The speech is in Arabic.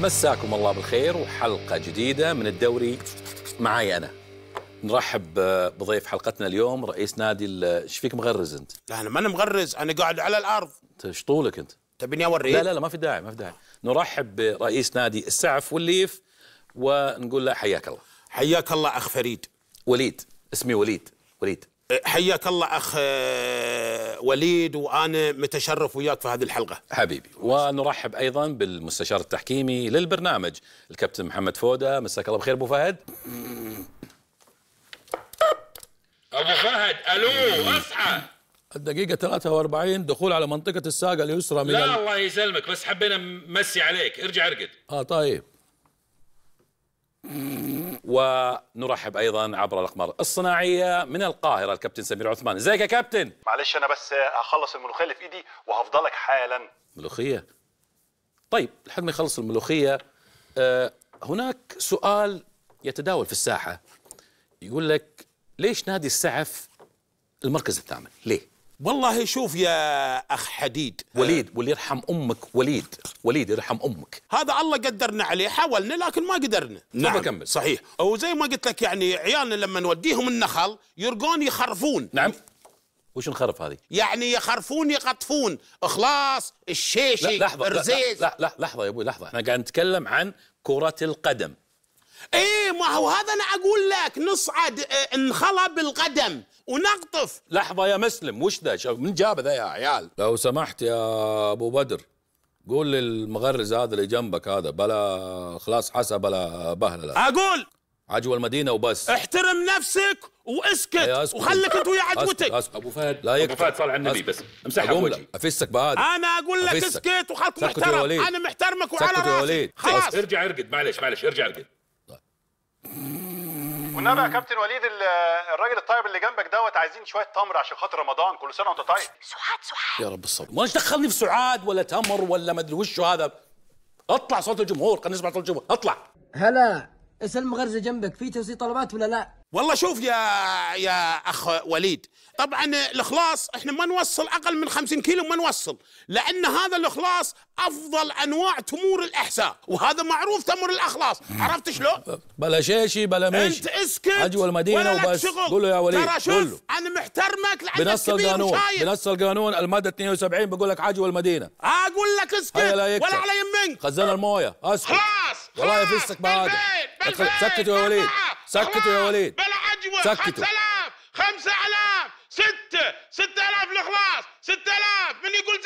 مساكم الله بالخير وحلقة جديدة من الدوري معي أنا نرحب بضيف حلقتنا اليوم رئيس نادي ايش فيك مغرز انت؟ لا انا ماني مغرز انا قاعد على الارض طيب، ايش طولك انت؟ تبيني اوريك؟ لا لا لا ما في داعي ما في داعي نرحب برئيس نادي السعف والليف ونقول له حياك الله حياك الله اخ فريد وليد اسمي وليد وليد حياك الله اخ آه، وليد وانا متشرف وياك في هذه الحلقه. حبيبي ونرحب ايضا بالمستشار التحكيمي للبرنامج الكابتن محمد فوده مساك الله بخير ابو فهد. ابو فهد الو اصحى الدقيقة 43 دخول على منطقة الساقة اليسرى من لا الله يسلمك بس حبينا نمسي عليك ارجع ارقد اه طيب ونرحب ايضا عبر الاقمار الصناعيه من القاهره الكابتن سمير عثمان ازيك يا كابتن معلش انا بس هخلص الملوخيه اللي في ايدي وهفضلك حالا ملوخيه طيب لحد ما يخلص الملوخيه آه هناك سؤال يتداول في الساحه يقول لك ليش نادي السعف المركز الثامن ليه والله شوف يا اخ حديد وليد واللي يرحم امك وليد وليد يرحم امك هذا الله قدرنا عليه حاولنا لكن ما قدرنا نعم كمل صحيح وزي ما قلت لك يعني عيالنا لما نوديهم النخل يرقون يخرفون نعم وش نخرف هذه؟ يعني يخرفون يقطفون اخلاص الشيشي لا لحظة الرزيز لا, لا لحظة يا ابوي لحظة احنا قاعد نتكلم عن كرة القدم ايه ما هو هذا انا اقول لك نصعد آه، انخلى بالقدم ونقطف لحظه يا مسلم وش ذا من جاب ذا يا عيال لو سمحت يا ابو بدر قول للمغرز هذا اللي جنبك هذا بلا خلاص حسى بلا بهلله اقول عجوة المدينة وبس احترم نفسك واسكت وخلك انت ويا عجوتك أسكت. ابو فهد لا يكفي ابو فهد صل على النبي بس امسح بوجهي افسك بهذا انا اقول لك اسكت وخلك محترم انا محترمك وعلى راسي خلاص ارجع ارقد معلش معلش ارجع ارقد والنبي يا كابتن وليد الراجل الطيب اللي جنبك دوت عايزين شويه تمر عشان خاطر رمضان كل سنه وانت طيب سعاد سعاد يا رب الصبر ما دخلني في سعاد ولا تمر ولا ما ادري وشه هذا اطلع صوت الجمهور خلينا نسمع صوت الجمهور اطلع هلا اسلم غرزه جنبك في توصيل طلبات ولا لا؟ والله شوف يا يا اخ وليد طبعا الاخلاص احنا ما نوصل اقل من 50 كيلو ما نوصل لان هذا الاخلاص افضل انواع تمور الاحساء وهذا معروف تمر الاخلاص عرفت شلون؟ بلا شيشي بلا ميشي انت اسكت اجوا المدينه وبس قول له يا وليد ترى شوف انا محترمك لانك بنص القانون بنص القانون الماده 72 بقول لك عجوا المدينه اقول لك اسكت ولا على منك خزان المويه اسكت خلاص والله يفسك بهذا سكتوا يا وليد سكتوا يا وليد بلا عجوه سكتوا 5000 5000 6 6000 الخلاص 6000 من يقول